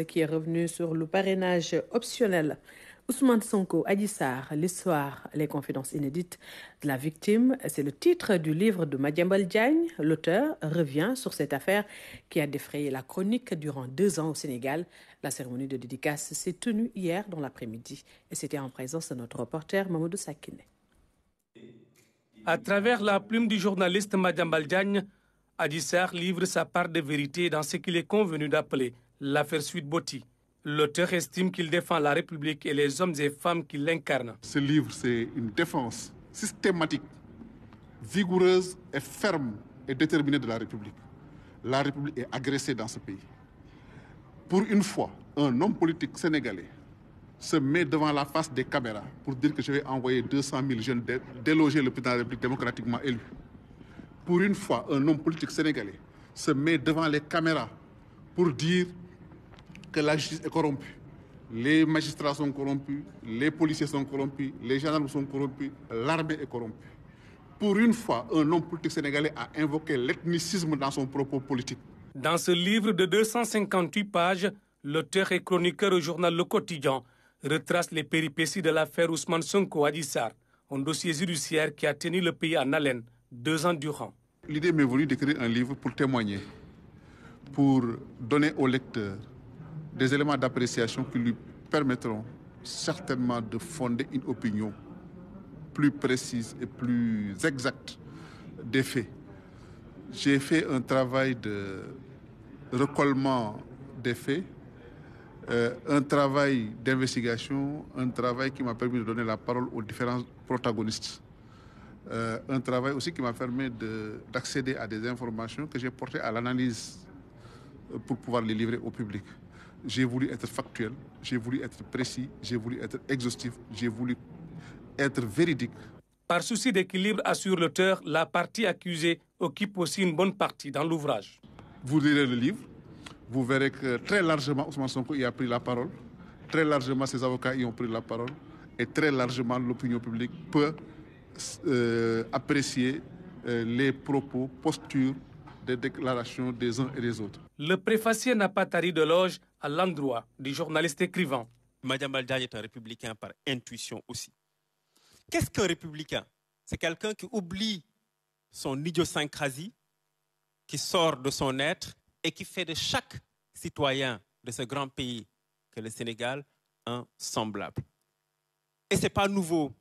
qui est revenu sur le parrainage optionnel. Ousmane Sonko, Adissar, l'histoire, les confidences inédites de la victime, c'est le titre du livre de Madiambal Diagne. L'auteur revient sur cette affaire qui a défrayé la chronique durant deux ans au Sénégal. La cérémonie de dédicace s'est tenue hier dans l'après-midi et c'était en présence de notre reporter Mamoudou Sakine. À travers la plume du journaliste Madiambal Diagne, Adissar livre sa part de vérité dans ce qu'il est convenu d'appeler L'affaire Suite Botti. L'auteur estime qu'il défend la République et les hommes et femmes qui l'incarnent. Ce livre, c'est une défense systématique, vigoureuse et ferme et déterminée de la République. La République est agressée dans ce pays. Pour une fois, un homme politique sénégalais se met devant la face des caméras pour dire que je vais envoyer 200 000 jeunes déloger le président de la République démocratiquement élu. Pour une fois, un homme politique sénégalais se met devant les caméras pour dire que la justice est corrompue. Les magistrats sont corrompus, les policiers sont corrompus, les gendarmes sont corrompus, l'armée est corrompue. Pour une fois, un homme politique sénégalais a invoqué l'ethnicisme dans son propos politique. Dans ce livre de 258 pages, l'auteur et chroniqueur au journal Le Quotidien retrace les péripéties de l'affaire Ousmane Sonko Adissar, un dossier judiciaire qui a tenu le pays en haleine deux ans durant. L'idée m'est venue d'écrire un livre pour témoigner, pour donner aux lecteurs des éléments d'appréciation qui lui permettront certainement de fonder une opinion plus précise et plus exacte des faits. J'ai fait un travail de recollement des faits, euh, un travail d'investigation, un travail qui m'a permis de donner la parole aux différents protagonistes. Euh, un travail aussi qui m'a permis d'accéder à des informations que j'ai portées à l'analyse euh, pour pouvoir les livrer au public. J'ai voulu être factuel, j'ai voulu être précis, j'ai voulu être exhaustif, j'ai voulu être véridique. Par souci d'équilibre, assure l'auteur, la partie accusée occupe aussi une bonne partie dans l'ouvrage. Vous lirez le livre, vous verrez que très largement Ousmane Sonko y a pris la parole, très largement ses avocats y ont pris la parole, et très largement l'opinion publique peut euh, apprécier euh, les propos, postures, des déclarations des uns et des autres le préfacier n'a pas tari de loge à l'endroit du journaliste écrivant. Madame Baldaj est un républicain par intuition aussi. Qu'est-ce qu'un républicain C'est quelqu'un qui oublie son idiosyncrasie, qui sort de son être et qui fait de chaque citoyen de ce grand pays que le Sénégal un semblable. Et ce n'est pas nouveau.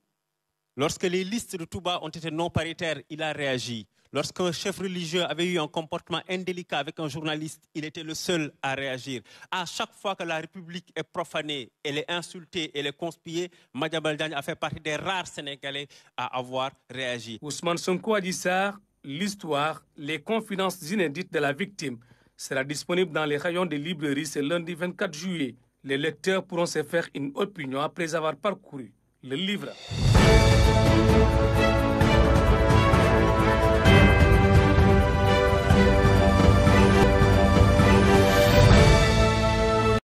Lorsque les listes de Touba ont été non paritaires, il a réagi. Lorsqu'un chef religieux avait eu un comportement indélicat avec un journaliste, il était le seul à réagir. À chaque fois que la République est profanée, elle est insultée, elle est conspirée, Madia Baldagne a fait partie des rares Sénégalais à avoir réagi. Ousmane Sonko a dit l'histoire, les confidences inédites de la victime sera disponible dans les rayons des librairies ce lundi 24 juillet. Les lecteurs pourront se faire une opinion après avoir parcouru le livre.